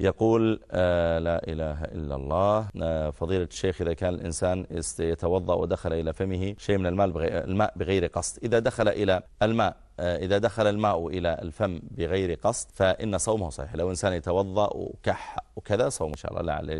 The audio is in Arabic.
يقول آه لا إله إلا الله آه فضيلة الشيخ إذا كان الإنسان يتوضأ ودخل إلى فمه شيء من الماء بغير, الماء بغير قصد إذا دخل إلى الماء آه إذا دخل الماء إلى الفم بغير قصد فإن صومه صحيح لو إنسان يتوضأ وكح وكذا صومه إن شاء الله لا